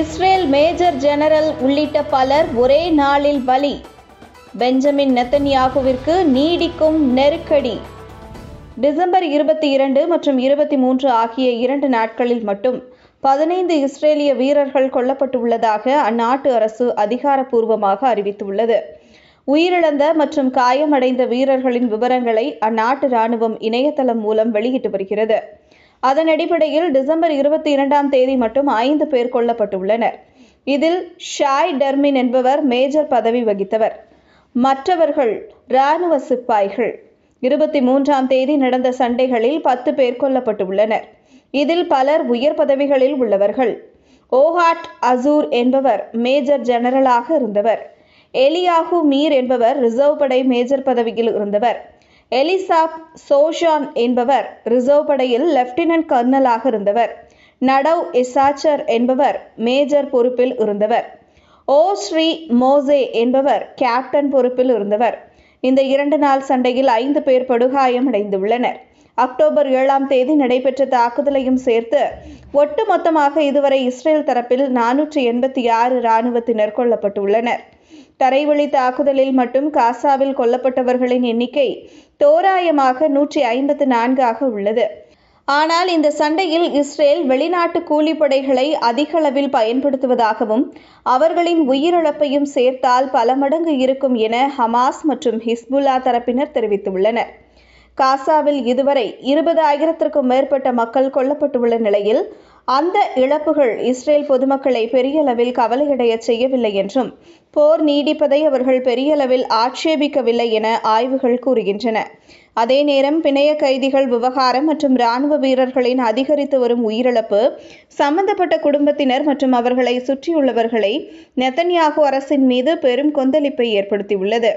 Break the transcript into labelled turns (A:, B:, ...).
A: Israel major general உள்ளிட்ட பலர் ஒரே நாளில் பலி பெஞ்சமின் நெத்தன்யாகுவிற்கு நீடிக்கும் நெருக்கடி டிசம்பர் இருபத்தி இரண்டு மற்றும் இருபத்தி மூன்று ஆகிய இரண்டு நாட்களில் மட்டும் பதினைந்து இஸ்ரேலிய வீரர்கள் கொல்லப்பட்டுள்ளதாக அந்நாட்டு அரசு அதிகாரப்பூர்வமாக அறிவித்துள்ளது உயிரிழந்த மற்றும் காயமடைந்த வீரர்களின் விவரங்களை அந்நாட்டு ராணுவம் இணையதளம் மூலம் வெளியிட்டு வருகிறது அதன் அடிப்படையில் டிசம்பர் இருபத்தி இரண்டாம் தேதி மட்டும் ஐந்து பேர் கொல்லப்பட்டுள்ளனர் இதில் ஷாய் டர்மின் என்பவர் மேஜர் பதவி வகித்தவர் மற்றவர்கள் இராணுவ சிப்பாய்கள் இருபத்தி மூன்றாம் தேதி நடந்த சண்டைகளில் பத்து பேர் கொல்லப்பட்டுள்ளனர் இதில் பலர் உயர் பதவிகளில் உள்ளவர்கள் ஓஹாட் அசூர் என்பவர் மேஜர் ஜெனரலாக இருந்தவர் எலியாஹு மீர் என்பவர் ரிசர்வ் படை மேஜர் பதவியில் இருந்தவர் எலிசாப் சோஷான் என்பவர் ரிசர்வ் படையில் லெப்டினன்ட் கர்னலாக இருந்தவர் நடவ் இசாச்சர் என்பவர் மேஜர் பொறுப்பில் இருந்தவர் ஓ ஸ்ரீ மோசே என்பவர் கேப்டன் பொறுப்பில் இருந்தவர் இந்த இரண்டு நாள் சண்டையில் ஐந்து பேர் படுகாயம் அடைந்துள்ளனர் அக்டோபர் ஏழாம் தேதி நடைபெற்ற தாக்குதலையும் சேர்த்து ஒட்டுமொத்தமாக இதுவரை இஸ்ரேல் தரப்பில் நானூற்றி எண்பத்தி ஆறு இராணுவத்தினர் கொல்லப்பட்டுள்ளனர் தரைவழி தாக்குதலில் மட்டும் காசாவில் கொல்லப்பட்டவர்களின் எண்ணிக்கை தோராயமாக நூற்றி ஐம்பத்து நான்காக உள்ளது ஆனால் இந்த சண்டையில் இஸ்ரேல் வெளிநாட்டு கூலிப்படைகளை அதிகளவில் பயன்படுத்துவதாகவும் அவர்களின் உயிரிழப்பையும் சேர்த்தால் பல மடங்கு இருக்கும் என ஹமாஸ் மற்றும் ஹிஸ்புல்லா தரப்பினர் தெரிவித்துள்ளனர் காசாவில் இதுவரை இருபது ஆயிரத்திற்கும் மேற்பட்ட மக்கள் கொல்லப்பட்டுள்ள நிலையில் அந்த இழப்புகள் இஸ்ரேல் பொதுமக்களை பெரிய அளவில் கவலையடைய செய்யவில்லை என்றும் போர் நீடிப்பதை அவர்கள் பெரிய அளவில் ஆட்சேபிக்கவில்லை என ஆய்வுகள் கூறுகின்றன அதே நேரம் பிணைய கைதிகள் விவகாரம் மற்றும் இராணுவ வீரர்களின் அதிகரித்து வரும் உயிரிழப்பு சம்பந்தப்பட்ட குடும்பத்தினர் மற்றும் அவர்களை சுற்றியுள்ளவர்களை நெத்தன்யாகு அரசின் மீது பெரும் கொந்தளிப்பை ஏற்படுத்தியுள்ளது